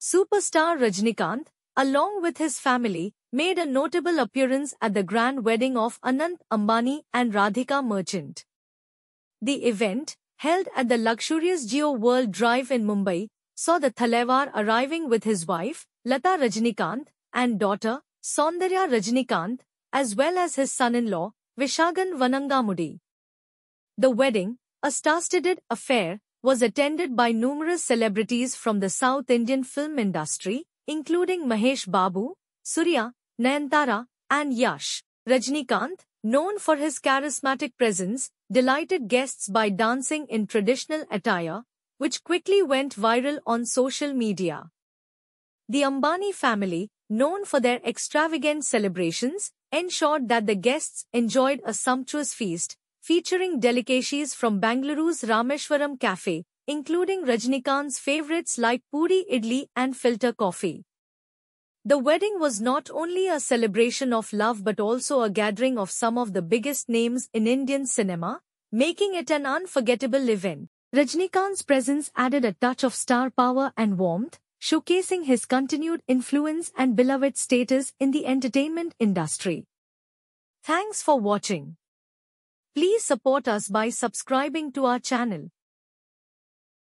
Superstar Rajnikanth, along with his family, made a notable appearance at the grand wedding of Anant Ambani and Radhika Merchant. The event, held at the luxurious Geo World Drive in Mumbai, saw the Thalewar arriving with his wife, Lata Rajnikanth, and daughter, Sondarya Rajnikanth, as well as his son-in-law, Vishagan Vanangamudi. The wedding, a star-studded affair, was attended by numerous celebrities from the South Indian film industry, including Mahesh Babu, Surya, Nayantara, and Yash. Rajnikant, known for his charismatic presence, delighted guests by dancing in traditional attire, which quickly went viral on social media. The Ambani family, known for their extravagant celebrations, ensured that the guests enjoyed a sumptuous feast, featuring delicacies from Bangalore's Rameshwaram Cafe, including Rajnikant's favorites like puri idli and filter coffee. The wedding was not only a celebration of love but also a gathering of some of the biggest names in Indian cinema, making it an unforgettable event. Rajnikant's presence added a touch of star power and warmth, showcasing his continued influence and beloved status in the entertainment industry. Thanks for watching. Please support us by subscribing to our channel.